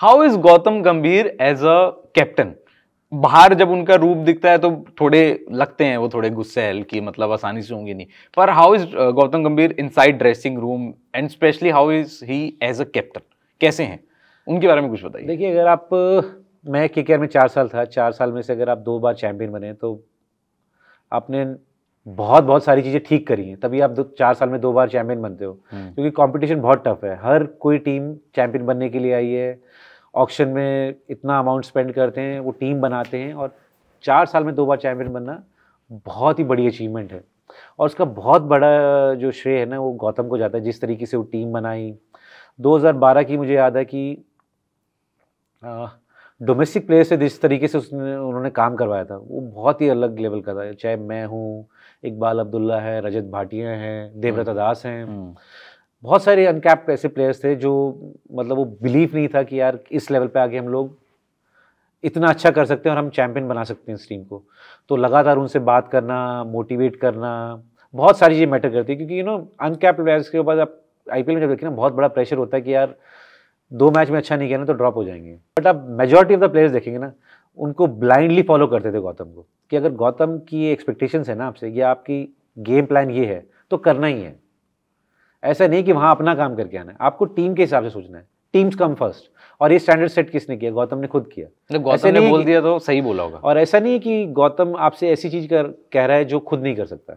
How is Gautam गंभीर as a captain बाहर जब उनका रूप दिखता है तो थोड़े लगते हैं वो थोड़े गुस्सेल कि मतलब आसानी से होंगे नहीं पर how is Gautam Gambhir inside dressing room and specially how is he as a captain कैसे हैं उनके बारे में कुछ बताइए देखिए अगर आप मैं के में चार साल था चार साल में से अगर आप दो बार चैंपियन बने तो आपने बहुत बहुत सारी चीज़ें ठीक करी हैं तभी आप दो चार साल में दो बार चैंपियन बनते हो हम्म। क्योंकि कंपटीशन बहुत टफ है हर कोई टीम चैंपियन बनने के लिए आई है ऑक्शन में इतना अमाउंट स्पेंड करते हैं वो टीम बनाते हैं और चार साल में दो बार चैम्पियन बनना बहुत ही बड़ी अचीवमेंट है और उसका बहुत बड़ा जो श्रेय है ना वो गौतम को जाता है जिस तरीके से वो टीम बनाई 2012 की मुझे याद है कि डोमेस्टिक प्लेयर से जिस तरीके से उसने उन्होंने काम करवाया था वो बहुत ही अलग लेवल का था चाहे मैं हूँ इकबाल अब्दुल्ला है रजत भाटिया हैं देवव्रता हम्म। दास हैं हम्म। बहुत सारे अनकैप ऐसे प्लेयर्स थे जो मतलब वो बिलीव नहीं था कि यार इस लेवल पे आगे हम लोग इतना अच्छा कर सकते हैं और हम चैम्पियन बना सकते हैं इस टीम को तो लगातार उनसे बात करना मोटिवेट करना बहुत सारी चीज़ें मैटर करती है क्योंकि यू नो अनकैप प्लेयर्स के बाद आप आई पी एल में जब देखिए ना बहुत बड़ा प्रेशर होता है कि यार दो मैच में अच्छा नहीं किया ना तो ड्रॉप हो जाएंगे बट आप मेजोरिटी ऑफ द प्लेयर्स देखेंगे ना उनको ब्लाइंडली फॉलो करते थे गौतम को कि अगर गौतम की एक्सपेक्टेशंस है ना आपसे या आपकी गेम प्लान ये है तो करना ही है ऐसा नहीं कि वहाँ अपना काम करके आना है आपको टीम के हिसाब से सोचना है टीम्स कम फर्स्ट और ये स्टैंडर्ड सेट किसने किया गौतम ने खुद किया मतलब गौतम ने बोल दिया तो सही बोला होगा और ऐसा नहीं है कि गौतम आपसे ऐसी चीज़ कर कह रहा है जो खुद नहीं कर सकता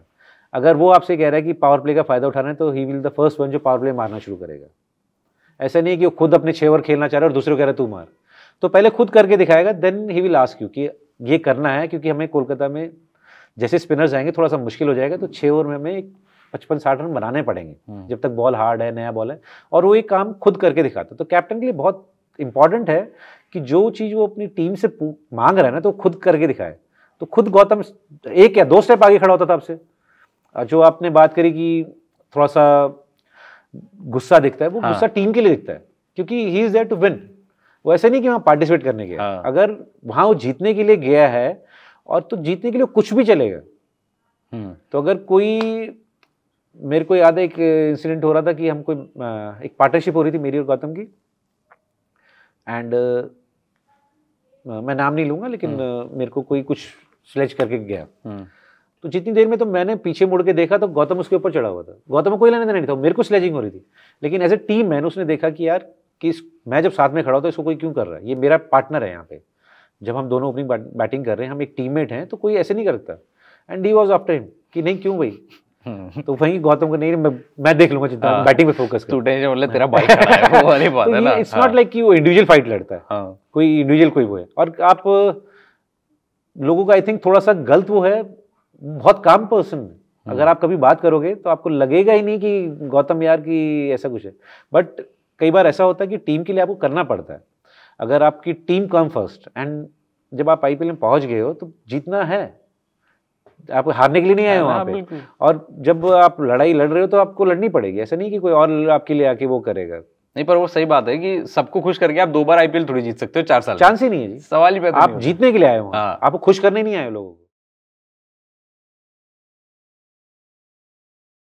अगर वो आपसे कह रहा है कि पावर प्ले का फायदा उठाना है तो he will the first one जो पावर प्ले मारना शुरू करेगा ऐसा नहीं कि वो खुद अपने छः ओवर खेलना चाह रहा है और दूसरे को कह रहा है तू मार तो पहले खुद करके दिखाएगा then he will ask you कि ये करना है क्योंकि हमें कोलकाता में जैसे स्पिनर्स आएंगे थोड़ा सा मुश्किल हो जाएगा तो छः ओवर में हमें एक पचपन साठ रन बनाने पड़ेंगे हम्म। जब तक बॉल हार्ड है नया बॉल है और वो ये काम खुद करके दिखाता तो कैप्टन के लिए बहुत इंपॉर्टेंट है कि जो चीज़ वो अपनी टीम से मांग रहे हैं ना तो खुद करके दिखाए तो खुद गौतम एक या दो स्टेप आगे खड़ा होता था आपसे जो आपने बात करी कि थोड़ा सा गुस्सा दिखता है वो हाँ। गुस्सा टीम के लिए दिखता है क्योंकि he is there to win वो ऐसे नहीं कि वहाँ पार्टिसिपेट करने के हाँ। अगर वहाँ वो जीतने के लिए गया है और तो जीतने के लिए कुछ भी चलेगा हम्म। तो अगर कोई मेरे को याद है एक इंसिडेंट हो रहा था कि हम कोई एक पार्टनरशिप हो रही थी मेरी और गौतम की एंड मैं नाम नहीं लूंगा लेकिन हम्म। मेरे को कोई कुछ स्लेज करके गया हम्म। तो जितनी देर में तो मैंने पीछे मुड़ के देखा तो गौतम उसके ऊपर चढ़ा हुआ था गौतम कोई लेने देना नहीं था मेरे को स्लेजिंग हो रही थी लेकिन एज ए टीम मैन उसने देखा कि यार कि मैं जब साथ में खड़ा होता इसको कोई क्यों कर रहा है ये मेरा पार्टनर है यहाँ पे जब हम दोनों ओपनिंग बैटिंग कर रहे हैं हम एक टीममेट हैं तो कोई ऐसे नहीं करता and he was after him कि नहीं क्यों भाई तो वही गौतम को नहीं मैं, मैं देख लूंगा चिंता हाँ। बैटिंग पे फोकस तू टेंशन मतलब तेरा भाई खड़ा है वो वाली बात तो है ना इट्स नॉट लाइक कि वो इंडिविजुअल फाइट लड़ता है हाँ। कोई इंडिविजुअल कोई वो है और आप लोगों का आई थिंक थोड़ा सा गलत वो है बहुत काम हाँ। पर्सन अगर आप कभी बात करोगे तो आपको लगेगा ही नहीं कि गौतम यार की ऐसा कुछ है बट कई बार ऐसा होता है कि टीम के लिए आपको करना पड़ता है अगर आपकी टीम कम फर्स्ट एंड जब आप आईपीएल में पहुंच गए हो तो जीतना है आप हारने के लिए नहीं आए हाँ, वहाँ हाँ, पे और जब आप लड़ाई लड़ रहे हो तो आपको लड़नी पड़ेगी ऐसा नहीं कि कोई और आपके लिए आके वो करेगा नहीं पर वो सही बात है कि सबको खुश करके आप दो बार आईपीएल थोड़ी जीत सकते हो चार साल चांस ही नहीं है जी सवाल ही आप जीतने के लिए आए हो हाँ। आपको खुश करने नहीं आए लोगों को